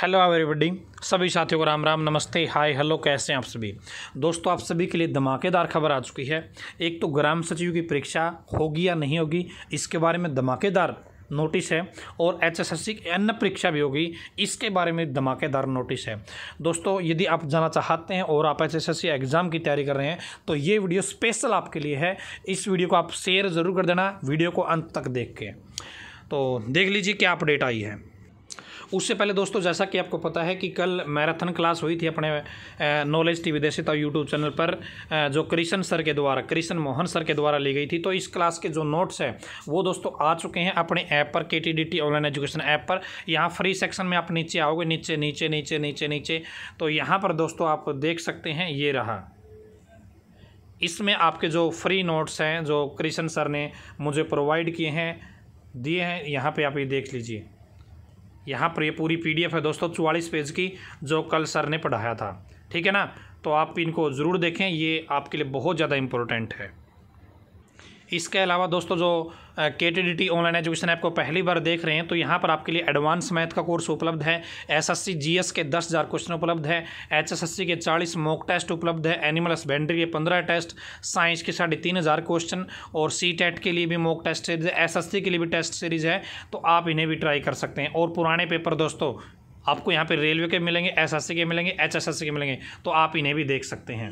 hello everybody सभी साथियों को राम राम नमस्ते हाय हेलो कैसे हैं आप सभी दोस्तों आप सभी के लिए धमाकेदार खबर आ चुकी है एक तो ग्राम सचिव की परीक्षा होगी या नहीं होगी इसके बारे में धमाकेदार नोटिस है और एचएसएससी की अन्य परीक्षा भी होगी इसके बारे में धमाकेदार नोटिस है दोस्तों यदि आप जाना चाहते हैं और आप एचएसएससी एग्ज़ाम की तैयारी कर रहे हैं तो ये वीडियो स्पेशल आपके लिए है इस वीडियो को आप शेयर ज़रूर कर देना वीडियो को अंत तक देख के तो देख लीजिए क्या अपडेट आई है उससे पहले दोस्तों जैसा कि आपको पता है कि कल मैराथन क्लास हुई थी अपने नॉलेज टी विदेशिता यूट्यूब चैनल पर जो कृष्ण सर के द्वारा कृष्ण मोहन सर के द्वारा ली गई थी तो इस क्लास के जो नोट्स हैं वो दोस्तों आ चुके हैं अपने ऐप पर K T online education app पर यहाँ फ्री सेक्शन में आप नीचे आओगे नीचे नीचे नीचे नीचे नीचे तो यहाँ पर दोस्तों आप देख सकते हैं ये रहा इसमें आपके जो फ्री नोट्स हैं जो कृष्ण सर ने मुझे प्रोवाइड किए हैं दिए हैं यहाँ पे आप ये देख लीजिए यहाँ पर ये पूरी पीडीएफ है दोस्तों चौवालीस पेज की जो कल सर ने पढ़ाया था ठीक है ना तो आप इनको ज़रूर देखें ये आपके लिए बहुत ज़्यादा इम्पोर्टेंट है इसके अलावा दोस्तों जो K T D T online education app को पहली बार देख रहे हैं तो यहाँ पर आपके लिए एडवांस मैथ का कोर्स उपलब्ध है S S C G S के दस हज़ार क्वेश्चन उपलब्ध है एच एस एस सी के चालीस मॉक टेस्ट उपलब्ध है एनिमल हस्बेंड्री के पंद्रह टेस्ट साइंस के साढ़े तीन हज़ार क्वेश्चन और सी टेट के लिए भी मॉक टेस्ट सीरीज है एस एस सी के लिए भी टेस्ट सीरीज है तो आप इन्हें भी ट्राई कर सकते हैं और पुराने पेपर दोस्तों आपको यहाँ पर रेलवे के मिलेंगे एस एस सी के मिलेंगे एच एस एस सी के मिलेंगे तो आप इन्हें भी देख सकते हैं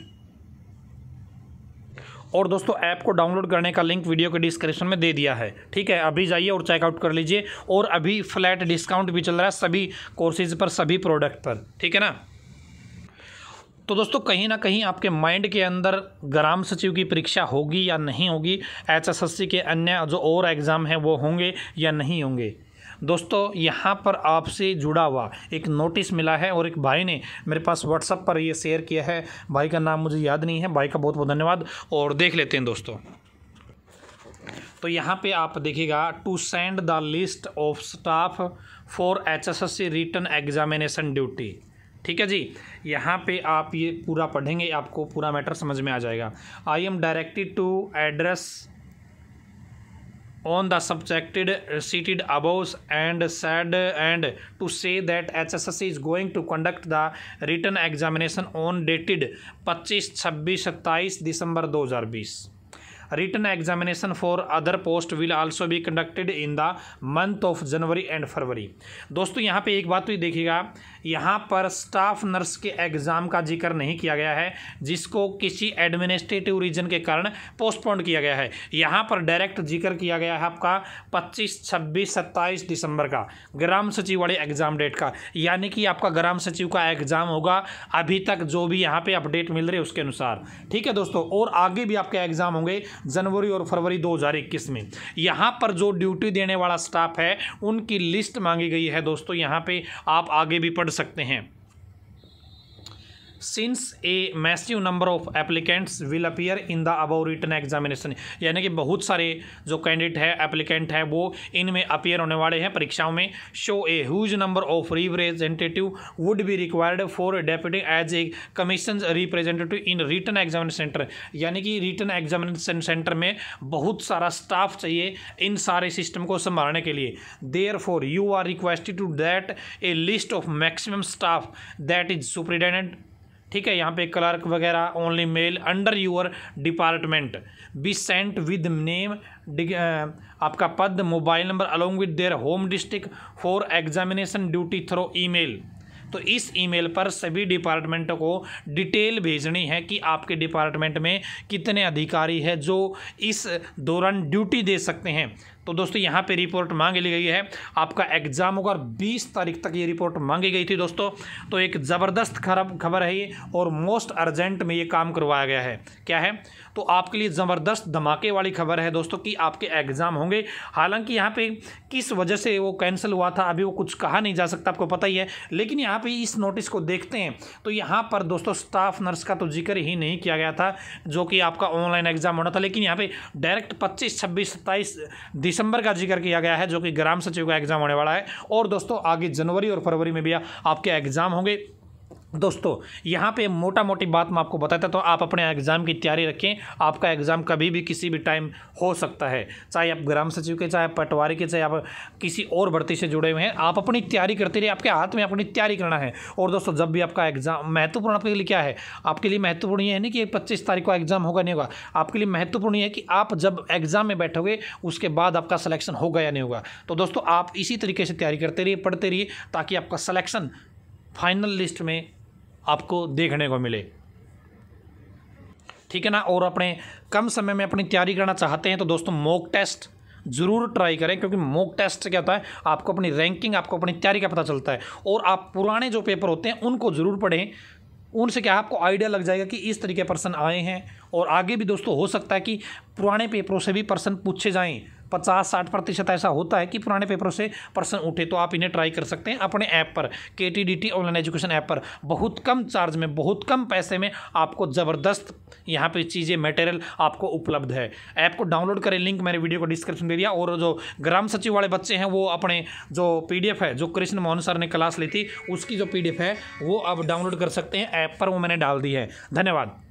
और दोस्तों ऐप को डाउनलोड करने का लिंक वीडियो के डिस्क्रिप्शन में दे दिया है ठीक है अभी जाइए और चेकआउट कर लीजिए और अभी फ्लैट डिस्काउंट भी चल रहा है सभी कोर्सेज पर सभी प्रोडक्ट पर ठीक है ना तो दोस्तों कहीं ना कहीं आपके माइंड के अंदर ग्राम सचिव की परीक्षा होगी या नहीं होगी एच के अन्य जो और एग्ज़ाम हैं वो होंगे या नहीं होंगे दोस्तों यहाँ पर आपसे जुड़ा हुआ एक नोटिस मिला है और एक भाई ने मेरे पास व्हाट्सअप पर ये शेयर किया है भाई का नाम मुझे याद नहीं है भाई का बहुत बहुत धन्यवाद और देख लेते हैं दोस्तों तो यहाँ पे आप देखिएगा to send the list of staff for H S S C return examination duty ठीक है जी यहाँ पे आप ये पूरा पढ़ेंगे आपको पूरा मैटर समझ में आ जाएगा I am directed to address on the subjected cited above and said and to say that HSSC is going to conduct the written examination on dated 25 26 27 December 2020 return examination for other post will also be conducted in the month of January and February दोस्तों यहाँ पे एक बात तो ये देखिएगा यहाँ पर स्टाफ नर्स के एग्ज़ाम का जिक्र नहीं किया गया है जिसको किसी एडमिनिस्ट्रेटिव रीजन के कारण पोस्टपोन किया गया है यहाँ पर डायरेक्ट जिक्र किया गया है आपका 25, 26, 27 दिसंबर का ग्राम सचिव वाले एग्ज़ाम डेट का यानी कि आपका ग्राम सचिव का एग्ज़ाम होगा अभी तक जो भी यहाँ पे अपडेट मिल रही है उसके अनुसार ठीक है दोस्तों और आगे भी आपके एग्ज़ाम होंगे जनवरी और फरवरी 2021 में यहाँ पर जो ड्यूटी देने वाला स्टाफ है उनकी लिस्ट मांगी गई है दोस्तों यहाँ पे आप आगे भी पढ़ सकते हैं since a massive number of applicants will appear in the above return examination यानी कि बहुत सारे जो कैंडिडेट है एप्लीकेंट है वो इनमें अपियर होने वाले हैं परीक्षाओं में so a huge number of representative would be required for deputy as a commission representative in return examination centre यानी कि रिटर्न एग्जामिनेशन सेंटर में बहुत सारा स्टाफ चाहिए इन सारे सिस्टम को संभालने के लिए therefore you are requested to that a list of maximum staff that is superintendent ठीक है यहाँ पे क्लर्क वगैरह only male under your department be sent with name आपका पद mobile number along with their home district for examination duty through email तो इस email पर सभी डिपार्टमेंट को डिटेल भेजनी है कि आपके डिपार्टमेंट में कितने अधिकारी हैं जो इस दौरान ड्यूटी दे सकते हैं तो दोस्तों यहाँ पे रिपोर्ट मांग ली गई है आपका एग्ज़ाम होगा और बीस तारीख तक ये रिपोर्ट मांगी गई थी दोस्तों तो एक ज़बरदस्त खराब खबर है ये और मोस्ट अर्जेंट में ये काम करवाया गया है क्या है तो आपके लिए ज़बरदस्त धमाके वाली खबर है दोस्तों कि आपके एग्ज़ाम होंगे हालांकि यहाँ पे किस वजह से वो कैंसिल हुआ था अभी वो कुछ कहा नहीं जा सकता आपको पता ही है लेकिन यहाँ पर इस नोटिस को देखते हैं तो यहाँ पर दोस्तों स्टाफ नर्स का तो जिक्र ही नहीं किया गया था जो कि आपका ऑनलाइन एग्ज़ाम होना था लेकिन यहाँ पर डायरेक्ट पच्चीस छब्बीस सत्ताईस दिसंबर का जिक्र किया गया है जो कि ग्राम सचिव का एग्जाम होने वाला है और दोस्तों आगे जनवरी और फरवरी में भी आपके एग्जाम होंगे दोस्तों यहाँ पे मोटा मोटी बात मैं आपको बताता तो आप अपने एग्ज़ाम की तैयारी रखें आपका एग्ज़ाम कभी भी किसी भी टाइम हो सकता है चाहे आप ग्राम सचिव के चाहे पटवारी के चाहे आप किसी और भर्ती से जुड़े हुए हैं आप अपनी तैयारी करते रहिए आपके हाथ में अपनी तैयारी करना है और दोस्तों जब भी आपका एग्ज़ाम महत्वपूर्ण आपके लिए क्या है आपके लिए महत्वपूर्ण ये है ना कि पच्चीस तारीख को एग्ज़ाम होगा नहीं होगा आपके लिए महत्वपूर्ण ये है कि आप जब एग्ज़ाम में बैठोगे उसके बाद आपका सलेक्शन होगा या नहीं होगा तो दोस्तों आप इसी तरीके से तैयारी करते रहिए पढ़ते रहिए ताकि आपका सलेक्शन फाइनल लिस्ट में आपको देखने को मिले ठीक है ना और अपने कम समय में अपनी तैयारी करना चाहते हैं तो दोस्तों मॉक टेस्ट ज़रूर ट्राई करें क्योंकि मॉक टेस्ट क्या होता है आपको अपनी रैंकिंग आपको अपनी तैयारी का पता चलता है और आप पुराने जो पेपर होते हैं उनको ज़रूर पढ़ें उनसे क्या आपको आइडिया लग जाएगा कि इस तरीके पर्सन आए हैं और आगे भी दोस्तों हो सकता है कि पुराने पेपरों से भी पर्सन पूछे जाएँ पचास साठ प्रतिशत ऐसा होता है कि पुराने पेपरों से प्रश्न उठे तो आप इन्हें ट्राई कर सकते हैं अपने ऐप पर K T D T online education app पर बहुत कम चार्ज में बहुत कम पैसे में आपको ज़बरदस्त यहाँ पे चीज़ें मटेरियल आपको उपलब्ध है ऐप को डाउनलोड करें लिंक मैंने वीडियो को डिस्क्रिप्शन दे दिया और जो ग्राम सचिव वाले बच्चे हैं वो अपने जो पी है जो कृष्ण मोहन सर ने क्लास ली थी उसकी जो पी है वो आप डाउनलोड कर सकते हैं ऐप पर वो मैंने डाल दी है धन्यवाद